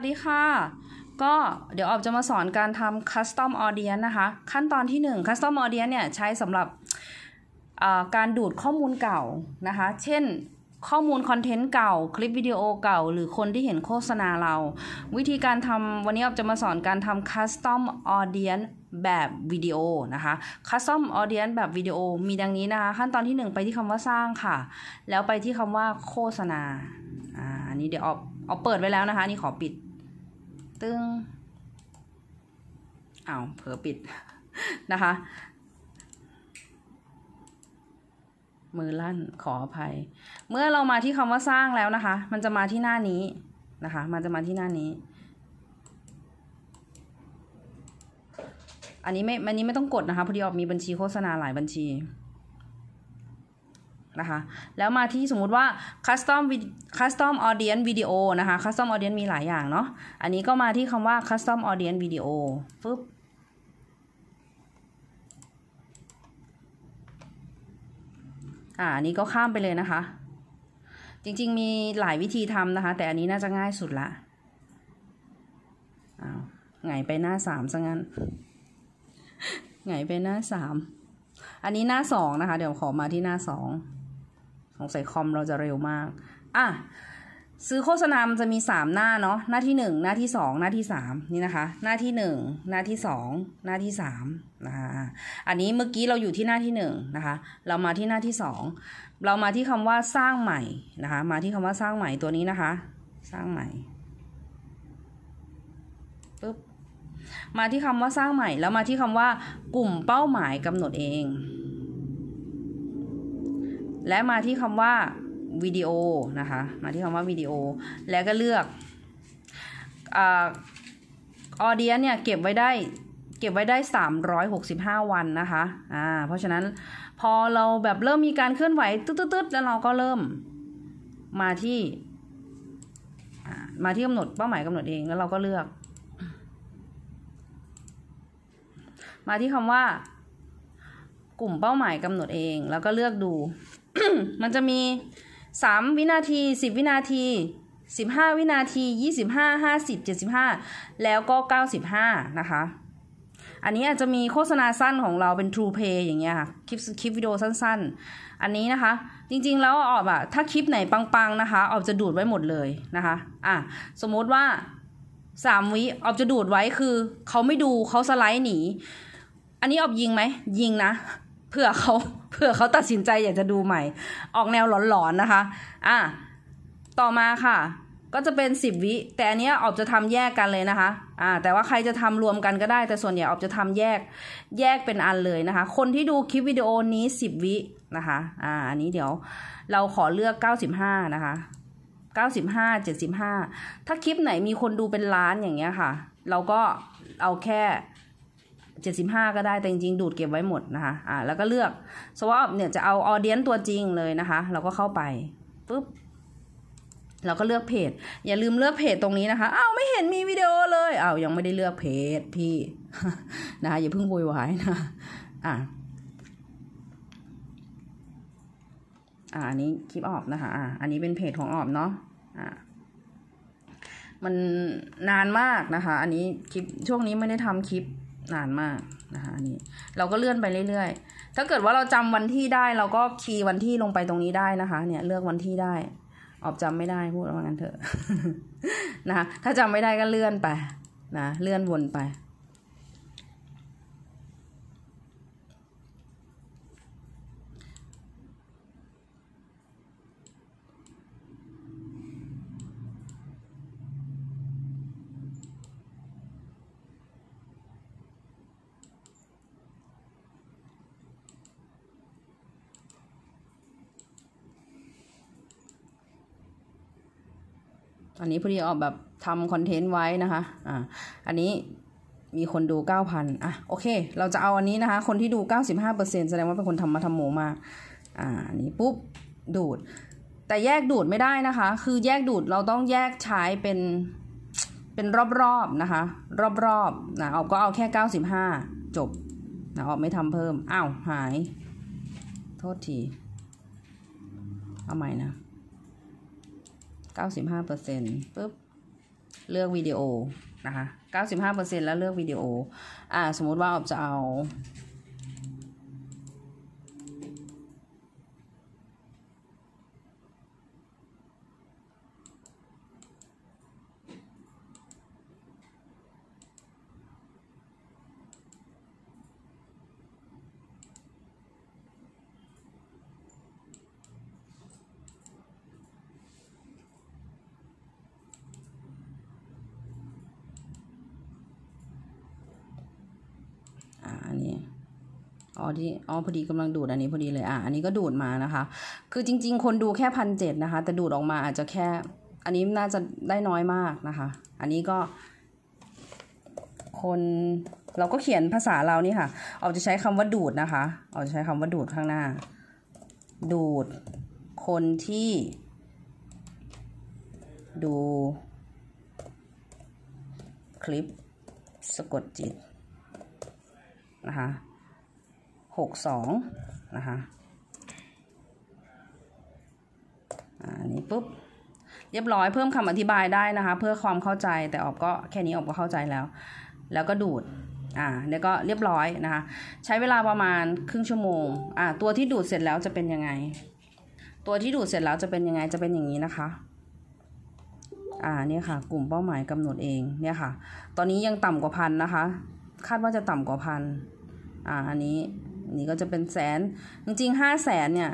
สวัสดีค่ะก็ เดี๋ยวออบจะมาสอนการทำคัสตอมออเดียนนะคะขั้นตอนที่ 1 custom a u d i ดียนเนี่ยใช้สำหรับการดูดข้อมูลเก่านะคะเช่นข้อมูลคอนเทนต์เก่า คลิปวิดีโอเก่า หรือคนที่เห็นโฆษณาเรา วิธีการทำวันนี้ออบจะมาสอนการทำคัสตอมออเดียนแบบวิดีโอนะคะคัสตอมออเดียนแบบวิดีโอมีดังนี้นะคะขั้นตอนที่1ไปที่คำว่าสร้างค่ะแล้วไปที่คำว่าโฆษณาอันนี้เดี๋ยวออบเอาเปิดไว้แล้วนะคะนี่ขอปิดตึ้งอ้าว เผลอปิดนะคะ มือลั่นขออภัย เมื่อเรามาที่คำว่าสร้างแล้วนะคะ มันจะมาที่หน้านี้นะคะ มันจะมาที่หน้านี้ อันนี้ไม่ อันนี้ไม่ต้องกดนะคะ พอดีออกมีบัญชีโฆษณาหลายบัญชีนะคะแล้วมาที่สมมุติว่า custom custom audience video นะคะ custom audience มีหลายอย่างเนาะ อันนี้ก็มาที่คำว่า custom audience video ปึ๊บอ่านี้ก็ข้ามไปเลยนะคะ จริงๆมีหลายวิธีทำนะคะ แต่อันนี้น่าจะง่ายสุดละ อ้าวไงไปหน้าสามซะงั้น ไงไปหน้าสาม อันนี้หน้าสองนะคะ เดี๋ยวขอมาที่หน้าสองของใส่คอมเราจะเร็วมาก อ่ะซื้อโฆษณามันจะมีสามหน้าเนาะหน้าที่หนึ่งหน้าที่สองหน้าที่สามนี่ นะคะ หน้าที่หนึ่งหน้าที่สองหน้าที่สามนะคะอันนี้เมื่อกี้เราอยู่ที่หน้าที่หนึ่งนะคะ เรามาที่หน้าที่สองเรามาที่คำว่าสร้างใหม่นะคะมาที่คำว่าสร้างใหม่ตัวนี้นะคะสร้างใหม่ปุ๊บมาที่คำว่าสร้างใหม่แล้วมาที่คำว่า กลุ่มเป้าหมายกำหนดเองและมาที่คำว่าวิดีโอนะคะ มาที่คำว่าวิดีโอ แล้วก็เลือกออเดียนเนี่ยเก็บไว้ได้เก็บไว้ได้ 365 วันนะคะอ่าเพราะฉะนั้นพอเราแบบเริ่มมีการเคลื่อนไหวตืดๆแล้วเราก็เริ่มมาที่ มาที่กำหนดเป้าหมายกำหนดเอง แล้วเราก็เลือก มาที่คำว่า กลุ่มเป้าหมายกำหนดเอง แล้วก็เลือกดูมันจะมีสามวินาทีสิบวินาทีสิบห้าวินาที ยี่สิบห้า ห้าสิบ เจ็ดสิบห้า แล้วก็เก้าสิบห้านะคะ อันนี้อาจจะมีโฆษณาสั้นของเราเป็น True Pay อย่างเงี้ยค่ะ คลิปคลิปวิดีโอสั้น ๆ อันนี้นะคะ จริงๆ แล้วออบอะถ้าคลิปไหนปังๆ นะคะ ออบจะดูดไว้หมดเลยนะคะ อ่ะสมมติว่าสามวิออบจะดูดไว้คือเขาไม่ดูเขาสไลด์หนี อันนี้ออบยิงไหม ยิงนะเพื่อเขาเพื่อเขาตัดสินใจอยากจะดูใหม่ ออกแนวหลอนๆนะคะ อ่ะต่อมาค่ะ ก็จะเป็นสิบวิแต่อันนี้ออกจะทำแยกกันเลยนะคะ อ่า แต่ว่าใครจะทำรวมกันก็ได้ แต่ส่วนใหญ่ออกจะทำแยกแยกเป็นอันเลยนะคะ คนที่ดูคลิปวิดีโอนี้สิบวินะคะ อ่าอันนี้เดี๋ยว เราขอเลือกเก้าสิบห้านะคะเเก้้าาสสิิบหจ็ดบห้าถ้าคลิปไหนมีคนดูเป็นล้านอย่างเงี้ยค่ะ เราก็เอาแค่75 ก็ได้แต่จริงๆ ดูดเก็บไว้หมดนะคะอ่าแล้วก็เลือก swap เนี่ยจะเอาออเดียนตัวจริงเลยนะคะ เราก็เข้าไปปุ๊บเราก็เลือกเพจ อย่าลืมเลือกเพจตรงนี้นะคะอ้าวไม่เห็นมีวิดีโอเลยอ้าวยังไม่ได้เลือกเพจพี่นะคะอย่าเพิ่งโวยวายนะอ่าอ่าอันนี้คลิปออบนะคะอ่าอันนี้เป็นเพจของออบเนาะอ่ามันนานมากนะคะ อันนี้คลิปช่วงนี้ไม่ได้ทำคลิปนานมากนะคะนี่เราก็เลื่อนไปเรื่อยๆ ถ้าเกิดว่าเราจำวันที่ได้เราก็คีย์วันที่ลงไปตรงนี้ได้นะคะเนี่ยเลือกวันที่ได้ ออกจำไม่ได้พูดว่างั้นเถอะนะคะถ้าจำไม่ได้ก็เลื่อนไปนะเลื่อนวนไปอันนี้พอดีออกแบบทำคอนเทนต์ไว้นะคะ อ่า อันนี้มีคนดู 9,000อ่ะ โอเค เราจะเอาอันนี้นะคะ คนที่ดู 95%แสดงว่าเป็นคนทำมาทำหมูมาอ่าอันนี้ปุ๊บดูด แต่แยกดูดไม่ได้นะคะ คือแยกดูดเราต้องแยกใช้เป็น เป็นรอบๆนะคะ รอบๆนะออกก็เอาแค่ 95 จบนะออกไม่ทำเพิ่ม อ้าว หาย โทษที เอาใหม่นะ95%ปุ๊บ เลือกวิดีโอนะคะ 95%แล้วเลือกวิดีโอ อ่า สมมุติว่าออมจะเอาอ๋อที่อ๋อพอดีกำลังดูดอันนี้พอดีเลยอ่ะอันนี้ก็ดูดมานะคะ คือจริง ๆคนดูแค่พันเจ็ดนะคะ แต่ดูดออกมาอาจจะแค่อันนี้น่าจะได้น้อยมากนะคะ อันนี้ก็คนเราก็เขียนภาษาเรานี่ค่ะเอาจะใช้คำว่าดูดนะคะเอาจะใช้คำว่าดูดข้างหน้า ดูด คนที่ ดู คลิปสะกดจิต นะคะหกสองนะคะอันนี้ปุ๊บ เรียบร้อยเพิ่มคำอธิบายได้นะคะ เพื่อความเข้าใจแต่ออกก็แค่นี้ออกก็เข้าใจแล้ว แล้วก็ดูด อ่าเดี๋ยวก็เรียบร้อยนะคะ ใช้เวลาประมาณครึ่งชั่วโมง อ่าตัวที่ดูดเสร็จแล้วจะเป็นยังไง ตัวที่ดูดเสร็จแล้วจะเป็นยังไงจะเป็นอย่างนี้นะคะ อ่าเนี่ยค่ะ กลุ่มเป้าหมายกำหนดเองเนี่ยค่ะ ตอนนี้ยังต่ำกว่าพันนะคะ คาดว่าจะต่ำกว่าพันอ่าอันนี้นี่ก็จะเป็นแสนจริงๆห้าแสนเนี่ย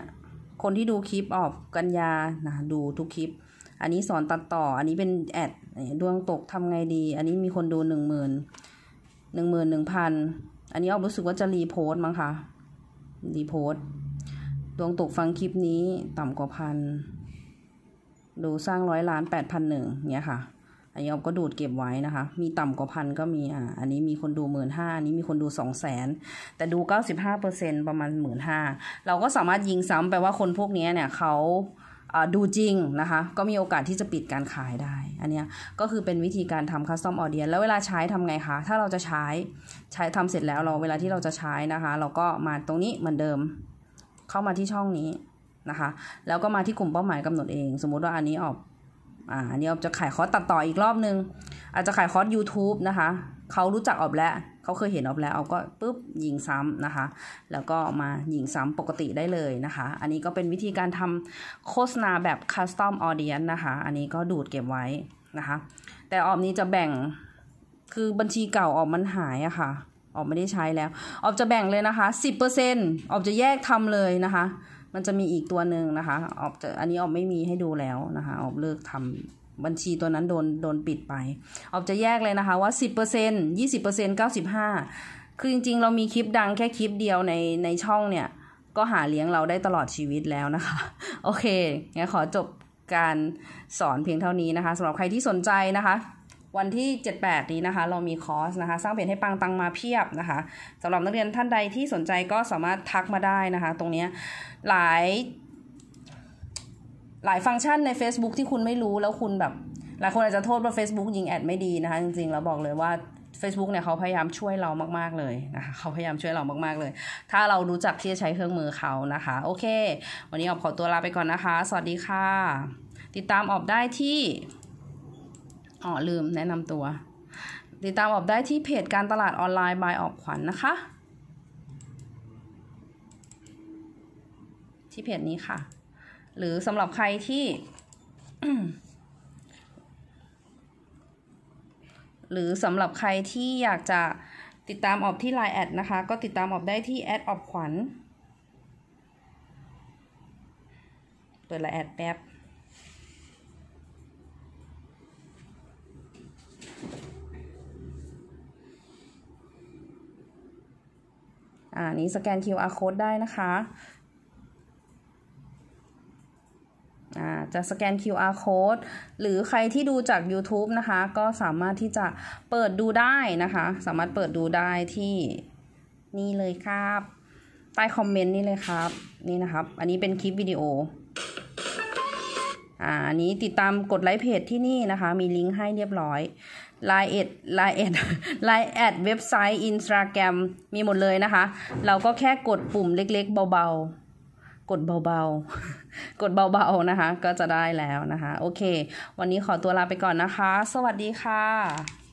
คนที่ดูคลิปออกกันยานะดูทุกคลิป อันนี้สอนตัดต่อ อันนี้เป็นแอดดวงตกทำไงดี อันนี้มีคนดูหนึ่งหมื่นหนึ่งหมื่นหนึ่งพันอันนี้ออกรู้สึกว่าจะรีโพสต์มั้งคะรีโพสต์ดวงตกฟังคลิปนี้ต่ำกว่าพัน ดูสร้างร้อยล้านแปดพันหนึ่งเนี่ยค่ะอันนี้ออมก็ดูดเก็บไว้นะคะ มีต่ำกว่าพันก็มีอ่าอันนี้มีคนดูหมื่นห้า อันนี้มีคนดูสองแสน แต่ดูเก้าสิบห้าเปอร์เซ็นประมาณหมื่นห้า เราก็สามารถยิงซ้ำแปว่าคนพวกนี้เนี่ยเขาดูจริงนะคะ ก็มีโอกาสที่จะปิดการขายได้ อันนี้ก็คือเป็นวิธีการทำคัสตอมออเดียน แล้วเวลาใช้ทำไงคะ ถ้าเราจะใช้ใช้ทำเสร็จแล้วเราเวลาที่เราจะใช้นะคะ เราก็มาตรงนี้เหมือนเดิมเข้ามาที่ช่องนี้นะคะ แล้วก็มาที่กลุ่มเป้าหมายกำหนดเอง สมมติว่าอันนี้ออกอ่าอันนี้ออบจะขายคอร์สตัดต่ออีกรอบนึงอาจจะขายคอร์ส YouTube นะคะ เขารู้จักออบแล้วเขาเคยเห็นออบแล้วออบก็ปุ๊บยิงซ้ำนะคะ แล้วก็มายิงซ้ำปกติได้เลยนะคะ อันนี้ก็เป็นวิธีการทำโฆษณาแบบคัสตอมออเดียนนะคะ อันนี้ก็ดูดเก็บไว้นะคะ แต่ออบนี้จะแบ่งคือบัญชีเก่าออบมันหายอะคะ่ะออบไม่ได้ใช้แล้ว ออบจะแบ่งเลยนะคะ 10%ออบจะแยกทำเลยนะคะมันจะมีอีกตัวหนึ่งนะคะ ออกจะอันนี้ออกไม่มีให้ดูแล้วนะคะ ออกเลิกทำบัญชีตัวนั้นโดนโดนปิดไป ออกจะแยกเลยนะคะว่า 10% 20% 95 คือจริงๆ เรามีคลิปดังแค่คลิปเดียวในในช่องเนี่ย ก็หาเลี้ยงเราได้ตลอดชีวิตแล้วนะคะ โอเค งั้นขอจบการสอนเพียงเท่านี้นะคะ สำหรับใครที่สนใจนะคะวันที่ 78 นี้นะคะเรามีคอร์สนะคะสร้างเพจให้ปังตังมาเพียบนะคะสำหรับนักเรียนท่านใดที่สนใจก็สามารถทักมาได้นะคะ ตรงนี้หลายหลายฟังก์ชันใน Facebook ที่คุณไม่รู้แล้วคุณแบบหลายคนอาจจะโทษว่า Facebook ยิงแอดไม่ดีนะคะจริงๆเราบอกเลยว่า Facebook เนี่ยเขาพยายามช่วยเรามาก ๆเลยนะคะเขาพยายามช่วยเรามากๆเลย ถ้าเรารู้จักที่จะใช้เครื่องมือเขานะคะโอเควันนี้ออบขอตัวลาไปก่อนนะคะ สวัสดีค่ะ ติดตามออบได้ที่อ๋อลืมแนะนำตัวติดตามออบได้ที่เพจการตลาดออนไลน์บายออบขวัญนนะคะที่เพจนี้ค่ะ หรือสำหรับใครที่ หรือสำหรับใครที่อยากจะติดตามออบที่ Line แอดนะคะก็ติดตามออบได้ที่แอดออบขวัญเปิดไลน์แอดแป๊บอันนี้สแกน QR code ได้นะคะ อ่า จะสแกน QR code หรือใครที่ดูจาก YouTube นะคะ ก็สามารถที่จะเปิดดูได้นะคะ สามารถเปิดดูได้ที่นี่เลยครับ ใต้คอมเมนต์นี่เลยครับ นี่นะครับ อันนี้เป็นคลิปวิดีโออ่านี้ติดตามกดไลค์เพจที่นี่นะคะ มีลิงก์ให้เรียบร้อยไลน์เอ็ดไลน์เอ็ดไลน์แอดเว็บไซต์อินสตาแกรมมีหมดเลยนะคะ เราก็แค่กดปุ่มเล็กๆเบาๆ กดเบาๆ กดเบาๆนะคะ ก็จะได้แล้วนะคะ โอเค วันนี้ขอตัวลาไปก่อนนะคะ สวัสดีค่ะ